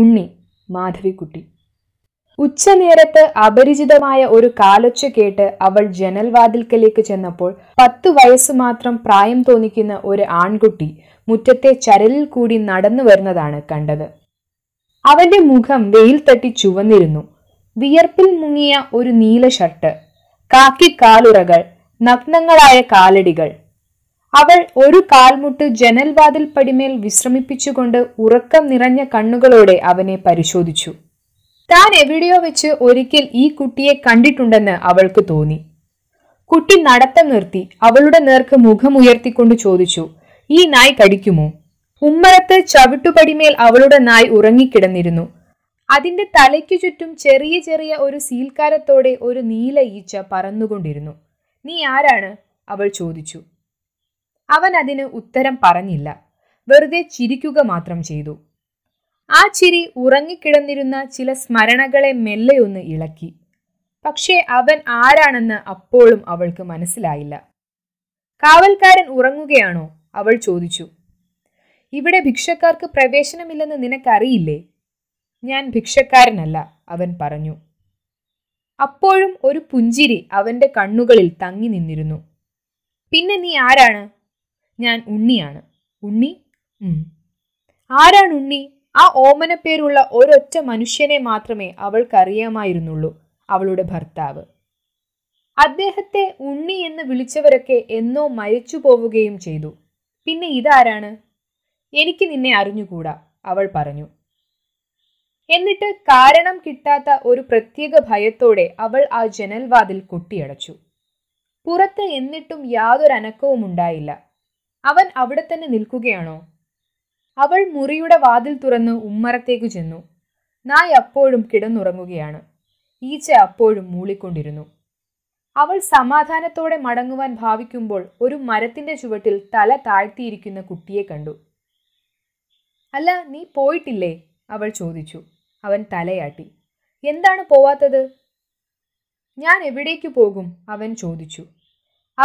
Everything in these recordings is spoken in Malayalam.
ഉണ്ണി മാധവിക്കുട്ടി ഉച്ചനേരത്ത് അപരിചിതമായ ഒരു കാലൊച്ച കേട്ട് അവൾ ജനൽവാതിൽക്കലേക്ക് ചെന്നപ്പോൾ പത്ത് വയസ്സ് മാത്രം പ്രായം തോന്നിക്കുന്ന ഒരു ആൺകുട്ടി മുറ്റത്തെ ചരലിൽ കൂടി നടന്നു വരുന്നതാണ് കണ്ടത് അവന്റെ മുഖം വെയിൽ തട്ടി ചുവന്നിരുന്നു വിയർപ്പിൽ മുങ്ങിയ ഒരു നീല ഷർട്ട് കാക്കി കാലുറകൾ നഗ്നങ്ങളായ കാലടികൾ അവൾ ഒരു കാൽമുട്ട് ജനൽവാതിൽ പടിമേൽ വിശ്രമിപ്പിച്ചുകൊണ്ട് ഉറക്കം നിറഞ്ഞ കണ്ണുകളോടെ അവനെ പരിശോധിച്ചു താൻ എവിടെയോ വെച്ച് ഒരിക്കൽ ഈ കുട്ടിയെ കണ്ടിട്ടുണ്ടെന്ന് അവൾക്ക് തോന്നി കുട്ടി നടത്തം നിർത്തി അവളുടെ നേർക്ക് മുഖമുയർത്തിക്കൊണ്ട് ചോദിച്ചു ഈ നായ് കടിക്കുമോ ഉമ്മറത്ത് ചവിട്ടുപടിമേൽ അവളുടെ നായ് ഉറങ്ങിക്കിടന്നിരുന്നു അതിന്റെ തലയ്ക്കു ചുറ്റും ചെറിയ ചെറിയ ഒരു സീൽക്കാരത്തോടെ ഒരു നീല ഈച്ച പറന്നുകൊണ്ടിരുന്നു നീ ആരാണ് അവൾ ചോദിച്ചു അവൻ അതിന് ഉത്തരം പറഞ്ഞില്ല വെറുതെ ചിരിക്കുക മാത്രം ചെയ്തു ആ ചിരി ഉറങ്ങിക്കിടന്നിരുന്ന ചില സ്മരണകളെ മെല്ലെയൊന്ന് ഇളക്കി പക്ഷേ അവൻ ആരാണെന്ന് അപ്പോഴും അവൾക്ക് മനസ്സിലായില്ല കാവൽക്കാരൻ ഉറങ്ങുകയാണോ അവൾ ചോദിച്ചു ഇവിടെ ഭിക്ഷക്കാർക്ക് പ്രവേശനമില്ലെന്ന് നിനക്കറിയില്ലേ ഞാൻ ഭിക്ഷക്കാരനല്ല അവൻ പറഞ്ഞു അപ്പോഴും ഒരു പുഞ്ചിരി അവന്റെ കണ്ണുകളിൽ തങ്ങി നിന്നിരുന്നു പിന്നെ നീ ആരാണ് ഞാൻ ഉണ്ണിയാണ് ഉണ്ണി ആരാണ് ഉണ്ണി ആ ഓമനപ്പേരുള്ള ഒരൊറ്റ മനുഷ്യനെ മാത്രമേ അവൾക്കറിയാമായിരുന്നുള്ളൂ അവളുടെ ഭർത്താവ് അദ്ദേഹത്തെ ഉണ്ണി എന്ന് വിളിച്ചവരൊക്കെ എന്നോ മരിച്ചു പോവുകയും ചെയ്തു പിന്നെ ഇതാരാണ് എനിക്ക് നിന്നെ അറിഞ്ഞുകൂടാ അവൾ പറഞ്ഞു എന്നിട്ട് കാരണം കിട്ടാത്ത ഒരു പ്രത്യേക ഭയത്തോടെ അവൾ ആ ജനൽവാതിൽ കൊട്ടിയടച്ചു പുറത്ത് എന്നിട്ടും യാതൊരനക്കവും ഉണ്ടായില്ല അവൻ അവിടെ തന്നെ നിൽക്കുകയാണോ അവൾ മുറിയുടെ വാതിൽ തുറന്ന് ഉമ്മറത്തേക്കു ചെന്നു നായ അപ്പോഴും കിടന്നുറങ്ങുകയാണ് ഈച്ച അപ്പോഴും മൂളിക്കൊണ്ടിരുന്നു അവൾ സമാധാനത്തോടെ മടങ്ങുവാൻ ഭാവിക്കുമ്പോൾ ഒരു മരത്തിന്റെ ചുവട്ടിൽ തല താഴ്ത്തിയിരിക്കുന്ന കുട്ടിയെ കണ്ടു അല്ല നീ പോയിട്ടില്ലേ അവൾ ചോദിച്ചു അവൻ തലയാട്ടി എന്താണ് പോവാത്തത് ഞാൻ എവിടേക്ക് പോകും അവൻ ചോദിച്ചു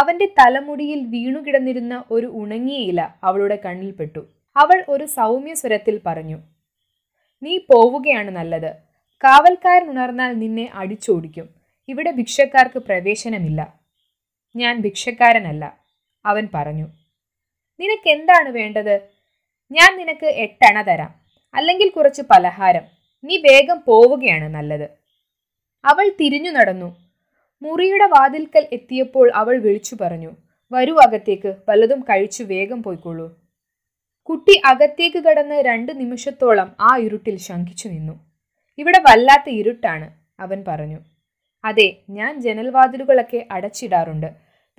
അവന്റെ തലമുടിയിൽ വീണുകിടന്നിരുന്ന ഒരു ഉണങ്ങിയ ഇല അവളുടെ കണ്ണിൽപ്പെട്ടു അവൾ ഒരു സൗമ്യ സ്വരത്തിൽ പറഞ്ഞു നീ പോവുകയാണ് നല്ലത് കാവൽക്കാരൻ ഉണർന്നാൽ നിന്നെ അടിച്ചോടിക്കും ഇവിടെ ഭിക്ഷക്കാർക്ക് പ്രവേശനമില്ല ഞാൻ ഭിക്ഷക്കാരനല്ല അവൻ പറഞ്ഞു നിനക്കെന്താണ് വേണ്ടത് ഞാൻ നിനക്ക് എട്ടണ തരാം അല്ലെങ്കിൽ കുറച്ച് പലഹാരം നീ വേഗം പോവുകയാണ് നല്ലത് അവൾ തിരിഞ്ഞു നടന്നു മുറിയുടെ വാതിൽക്കൽ എത്തിയപ്പോൾ അവൾ വിളിച്ചു പറഞ്ഞു വരൂ അകത്തേക്ക് വല്ലതും കഴിച്ചു വേഗം പോയിക്കൊള്ളൂ കുട്ടി അകത്തേക്ക് കടന്ന് രണ്ട് നിമിഷത്തോളം ആ ഇരുട്ടിൽ ശങ്കിച്ചു നിന്നു ഇവിടെ വല്ലാത്ത ഇരുട്ടാണ് അവൻ പറഞ്ഞു അതെ ഞാൻ ജനൽവാതിലുകളൊക്കെ അടച്ചിടാറുണ്ട്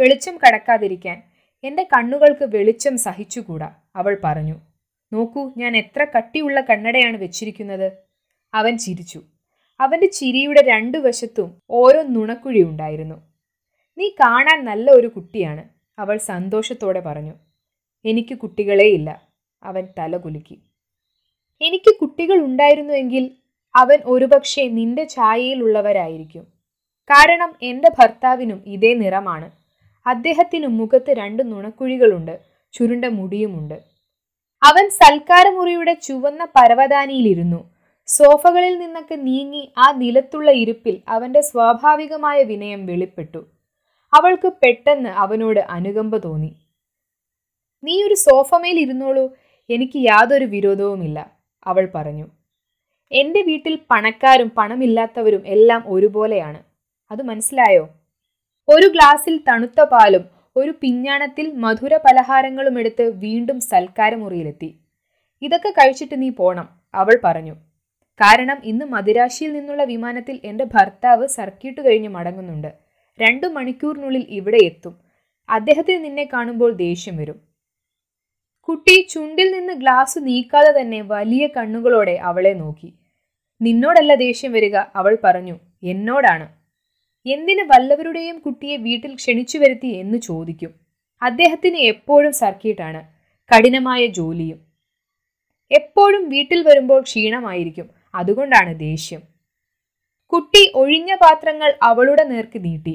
വെളിച്ചം കടക്കാതിരിക്കാൻ എൻ്റെ കണ്ണുകൾക്ക് വെളിച്ചം സഹിച്ചുകൂടാ അവൾ പറഞ്ഞു നോക്കൂ ഞാൻ എത്ര കട്ടിയുള്ള കണ്ണടയാണ് വെച്ചിരിക്കുന്നത് അവൻ ചിരിച്ചു അവന്റെ ചിരിയുടെ രണ്ടു വശത്തും ഓരോ നുണക്കുഴി ഉണ്ടായിരുന്നു നീ കാണാൻ നല്ല ഒരു കുട്ടിയാണ് അവൾ സന്തോഷത്തോടെ പറഞ്ഞു എനിക്ക് കുട്ടികളെയില്ല അവൻ തലകുലുക്കി എനിക്ക് കുട്ടികൾ ഉണ്ടായിരുന്നുവെങ്കിൽ അവൻ ഒരുപക്ഷെ നിന്റെ ഛായയിലുള്ളവരായിരിക്കും കാരണം എൻ്റെ ഭർത്താവിനും ഇതേ നിറമാണ് അദ്ദേഹത്തിനും മുഖത്ത് രണ്ട് നുണക്കുഴികളുണ്ട് ചുരുണ്ട മുടിയുമുണ്ട് അവൻ സൽക്കാരമുറിയുടെ ചുവന്ന പരവതാനിയിലിരുന്നു സോഫകളിൽ നിന്നൊക്കെ നീങ്ങി ആ നിലത്തുള്ള ഇരുപ്പിൽ അവന്റെ സ്വാഭാവികമായ വിനയം വെളിപ്പെട്ടു അവൾക്ക് പെട്ടെന്ന് അവനോട് അനുകമ്പ തോന്നി നീ ഒരു സോഫമേൽ ഇരുന്നോളൂ എനിക്ക് യാതൊരു വിരോധവുമില്ല അവൾ പറഞ്ഞു എൻ്റെ വീട്ടിൽ പണക്കാരും പണമില്ലാത്തവരും എല്ലാം ഒരുപോലെയാണ് അത് മനസ്സിലായോ ഒരു ഗ്ലാസിൽ തണുത്ത പാലും ഒരു പിഞ്ഞാണത്തിൽ മധുര പലഹാരങ്ങളും എടുത്ത് വീണ്ടും സൽക്കാരമുറിയിലെത്തി ഇതൊക്കെ കഴിച്ചിട്ട് നീ പോണം അവൾ പറഞ്ഞു കാരണം ഇന്ന് മദിരാശിയിൽ നിന്നുള്ള വിമാനത്തിൽ എൻ്റെ ഭർത്താവ് സർക്യൂട്ട് കഴിഞ്ഞ് മടങ്ങുന്നുണ്ട് രണ്ടു മണിക്കൂറിനുള്ളിൽ ഇവിടെ എത്തും അദ്ദേഹത്തിന് നിന്നെ കാണുമ്പോൾ ദേഷ്യം വരും കുട്ടി ചുണ്ടിൽ നിന്ന് ഗ്ലാസ് നീക്കാതെ തന്നെ വലിയ കണ്ണുകളോടെ അവളെ നോക്കി നിന്നോടല്ല ദേഷ്യം വരിക അവൾ പറഞ്ഞു എന്നോടാണ് എന്തിന് വല്ലവരുടെയും കുട്ടിയെ വീട്ടിൽ ക്ഷണിച്ചു വരുത്തി എന്ന് ചോദിക്കും അദ്ദേഹത്തിന് എപ്പോഴും സർക്കിട്ടാണ് കഠിനമായ ജോലിയും എപ്പോഴും വീട്ടിൽ വരുമ്പോൾ ക്ഷീണമായിരിക്കും അതുകൊണ്ടാണ് ദേഷ്യം കുട്ടി ഒഴിഞ്ഞ പാത്രങ്ങൾ അവളുടെ നേർക്ക് നീട്ടി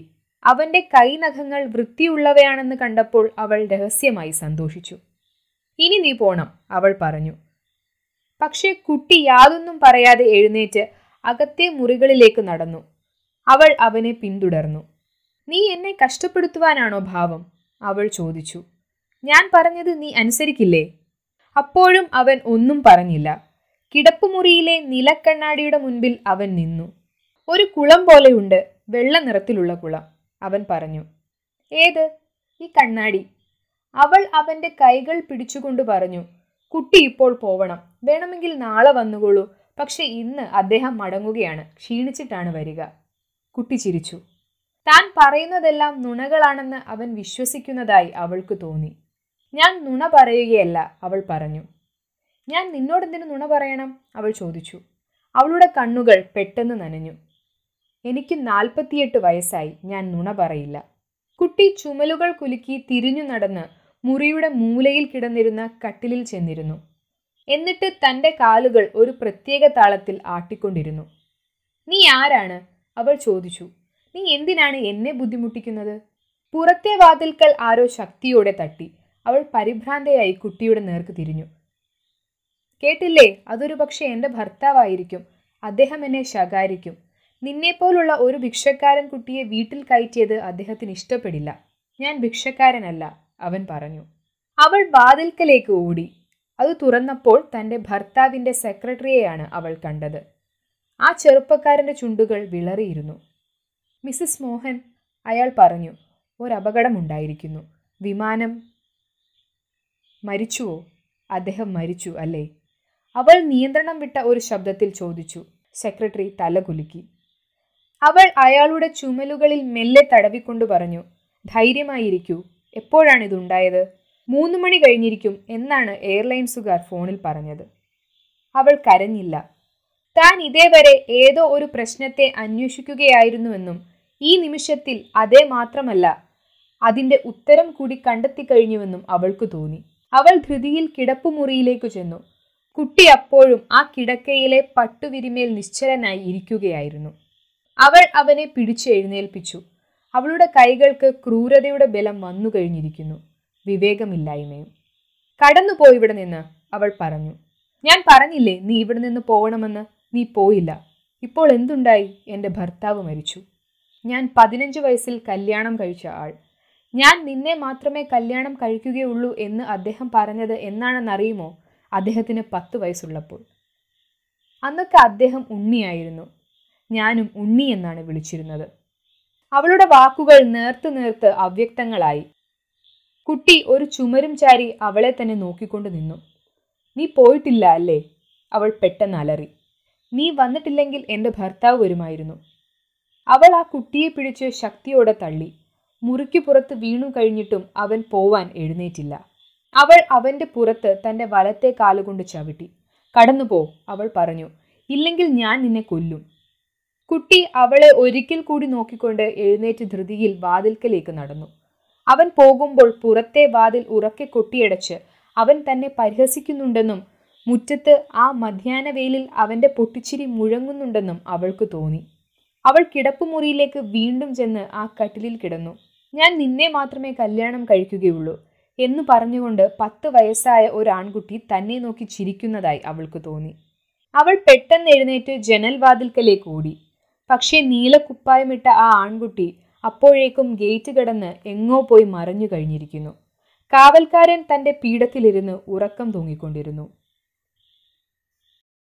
അവന്റെ കൈനഖങ്ങൾ വൃത്തിയുള്ളവയാണെന്ന് കണ്ടപ്പോൾ അവൾ രഹസ്യമായി സന്തോഷിച്ചു ഇനി നീ പോണം അവൾ പറഞ്ഞു പക്ഷേ കുട്ടി യാതൊന്നും പറയാതെ എഴുന്നേറ്റ് അകത്തെ മുറികളിലേക്ക് നടന്നു അവൾ അവനെ പിന്തുടർന്നു നീ എന്നെ കഷ്ടപ്പെടുത്തുവാനാണോ ഭാവം അവൾ ചോദിച്ചു ഞാൻ പറഞ്ഞത് നീ അനുസരിക്കില്ലേ അപ്പോഴും അവൻ ഒന്നും പറഞ്ഞില്ല കിടപ്പുമുറിയിലെ നിലക്കണ്ണാടിയുടെ മുൻപിൽ അവൻ നിന്നു ഒരു കുളം പോലെയുണ്ട് വെള്ള നിറത്തിലുള്ള കുളം അവൻ പറഞ്ഞു ഏത് ഈ കണ്ണാടി അവൾ അവൻ്റെ കൈകൾ പിടിച്ചുകൊണ്ട് പറഞ്ഞു കുട്ടി ഇപ്പോൾ പോവണം വേണമെങ്കിൽ നാളെ വന്നുകൊള്ളൂ പക്ഷെ ഇന്ന് അദ്ദേഹം മടങ്ങുകയാണ് ക്ഷീണിച്ചിട്ടാണ് വരിക കുട്ടി ചിരിച്ചു താൻ പറയുന്നതെല്ലാം നുണകളാണെന്ന് അവൻ വിശ്വസിക്കുന്നതായി അവൾക്ക് തോന്നി ഞാൻ നുണ പറയുകയല്ല അവൾ പറഞ്ഞു ഞാൻ നിന്നോട് എന്തിനു നുണ പറയണം അവൾ ചോദിച്ചു അവളുടെ കണ്ണുകൾ പെട്ടെന്ന് നനഞ്ഞു എനിക്ക് നാൽപ്പത്തിയെട്ട് വയസ്സായി ഞാൻ നുണ പറയില്ല കുട്ടി ചുമലുകൾ കുലുക്കി തിരിഞ്ഞു നടന്ന് മുറിയുടെ മൂലയിൽ കിടന്നിരുന്ന കട്ടിലിൽ ചെന്നിരുന്നു എന്നിട്ട് തൻ്റെ കാലുകൾ ഒരു പ്രത്യേക താളത്തിൽ ആട്ടിക്കൊണ്ടിരുന്നു നീ ആരാണ് അവൾ ചോദിച്ചു നീ എന്തിനാണ് എന്നെ ബുദ്ധിമുട്ടിക്കുന്നത് പുറത്തെ വാതിൽക്കൽ ആരോ ശക്തിയോടെ തട്ടി അവൾ പരിഭ്രാന്തയായി കുട്ടിയുടെ നേർക്ക് തിരിഞ്ഞു കേട്ടില്ലേ അതൊരു പക്ഷെ എൻ്റെ ഭർത്താവായിരിക്കും അദ്ദേഹം എന്നെ ശകാരിക്കും നിന്നെപ്പോലുള്ള ഒരു ഭിക്ഷക്കാരൻ കുട്ടിയെ വീട്ടിൽ കയറ്റിയത് അദ്ദേഹത്തിന് ഇഷ്ടപ്പെടില്ല ഞാൻ ഭിക്ഷക്കാരനല്ല അവൻ പറഞ്ഞു അവൾ വാതിൽക്കലേക്ക് ഓടി അത് തുറന്നപ്പോൾ തൻ്റെ ഭർത്താവിൻ്റെ സെക്രട്ടറിയെയാണ് അവൾ കണ്ടത് ആ ചെറുപ്പക്കാരൻ്റെ ചുണ്ടുകൾ വിളറിയിരുന്നു മിസ്സസ് മോഹൻ അയാൾ പറഞ്ഞു ഒരപകടമുണ്ടായിരിക്കുന്നു വിമാനം മരിച്ചുവോ അദ്ദേഹം മരിച്ചു അല്ലേ അവൾ നിയന്ത്രണം വിട്ട ഒരു ശബ്ദത്തിൽ ചോദിച്ചു സെക്രട്ടറി തലകുലുക്കി അവൾ അയാളുടെ ചുമലുകളിൽ മെല്ലെ തടവിക്കൊണ്ട് പറഞ്ഞു ധൈര്യമായിരിക്കൂ എപ്പോഴാണ് ഇതുണ്ടായത് മൂന്ന് മണി കഴിഞ്ഞിരിക്കും എന്നാണ് എയർലൈൻസുകാർ ഫോണിൽ പറഞ്ഞത് അവൾ കരഞ്ഞില്ല താൻ ഇതേവരെ ഏതോ ഒരു പ്രശ്നത്തെ അന്വേഷിക്കുകയായിരുന്നുവെന്നും ഈ നിമിഷത്തിൽ അതേ മാത്രമല്ല അതിൻ്റെ ഉത്തരം കൂടി കഴിഞ്ഞുവെന്നും അവൾക്ക് തോന്നി അവൾ ധൃതിയിൽ കിടപ്പുമുറിയിലേക്ക് ചെന്നു കുട്ടി അപ്പോഴും ആ കിടക്കയിലെ പട്ടുവിരിമേൽ നിശ്ചലനായി ഇരിക്കുകയായിരുന്നു അവൾ അവനെ പിടിച്ചു എഴുന്നേൽപ്പിച്ചു അവളുടെ കൈകൾക്ക് ക്രൂരതയുടെ ബലം വന്നു കഴിഞ്ഞിരിക്കുന്നു വിവേകമില്ലായ്മയും കടന്നുപോയി ഇവിടെ നിന്ന് അവൾ പറഞ്ഞു ഞാൻ പറഞ്ഞില്ലേ നീ ഇവിടെ നിന്ന് പോകണമെന്ന് നീ പോയില്ല ഇപ്പോൾ എന്തുണ്ടായി എൻ്റെ ഭർത്താവ് മരിച്ചു ഞാൻ പതിനഞ്ച് വയസ്സിൽ കല്യാണം കഴിച്ച ആൾ ഞാൻ നിന്നെ മാത്രമേ കല്യാണം കഴിക്കുകയുള്ളൂ എന്ന് അദ്ദേഹം പറഞ്ഞത് എന്നാണെന്നറിയുമോ അദ്ദേഹത്തിന് പത്ത് വയസ്സുള്ളപ്പോൾ അന്നൊക്കെ അദ്ദേഹം ഉണ്ണിയായിരുന്നു ഞാനും ഉണ്ണി എന്നാണ് വിളിച്ചിരുന്നത് അവളുടെ വാക്കുകൾ നേർത്ത് നേർത്ത് അവ്യക്തങ്ങളായി കുട്ടി ഒരു ചുമരും ചാരി അവളെ തന്നെ നോക്കിക്കൊണ്ട് നിന്നു നീ പോയിട്ടില്ല അല്ലേ അവൾ പെട്ടെന്ന് അലറി നീ വന്നിട്ടില്ലെങ്കിൽ എൻ്റെ ഭർത്താവ് വരുമായിരുന്നു അവൾ ആ കുട്ടിയെ പിടിച്ച് ശക്തിയോടെ തള്ളി മുറുക്കി പുറത്ത് വീണു കഴിഞ്ഞിട്ടും അവൻ പോവാൻ എഴുന്നേറ്റില്ല അവൾ അവന്റെ പുറത്ത് തന്റെ വലത്തെ കാലുകൊണ്ട് ചവിട്ടി കടന്നുപോ അവൾ പറഞ്ഞു ഇല്ലെങ്കിൽ ഞാൻ നിന്നെ കൊല്ലും കുട്ടി അവളെ ഒരിക്കൽ കൂടി നോക്കിക്കൊണ്ട് എഴുന്നേറ്റ് ധൃതിയിൽ വാതിൽക്കലേക്ക് നടന്നു അവൻ പോകുമ്പോൾ പുറത്തെ വാതിൽ ഉറക്കെ കൊട്ടിയടച്ച് അവൻ തന്നെ പരിഹസിക്കുന്നുണ്ടെന്നും മുറ്റത്ത് ആ മധ്യാന വേലിൽ അവന്റെ പൊട്ടിച്ചിരി മുഴങ്ങുന്നുണ്ടെന്നും അവൾക്ക് തോന്നി അവൾ കിടപ്പുമുറിയിലേക്ക് വീണ്ടും ചെന്ന് ആ കട്ടിലിൽ കിടന്നു ഞാൻ നിന്നെ മാത്രമേ കല്യാണം കഴിക്കുകയുള്ളൂ എന്ന് പറഞ്ഞുകൊണ്ട് പത്ത് വയസ്സായ ഒരു ആൺകുട്ടി തന്നെ നോക്കി ചിരിക്കുന്നതായി അവൾക്ക് തോന്നി അവൾ പെട്ടെന്ന് എഴുന്നേറ്റ് ജനൽവാതിൽക്കലേക്ക് ഓടി പക്ഷേ നീലക്കുപ്പായമിട്ട ആ ആൺകുട്ടി അപ്പോഴേക്കും ഗേറ്റ് കിടന്ന് എങ്ങോ പോയി മറഞ്ഞു കഴിഞ്ഞിരിക്കുന്നു കാവൽക്കാരൻ തൻ്റെ പീഠത്തിലിരുന്ന് ഉറക്കം തൂങ്ങിക്കൊണ്ടിരുന്നു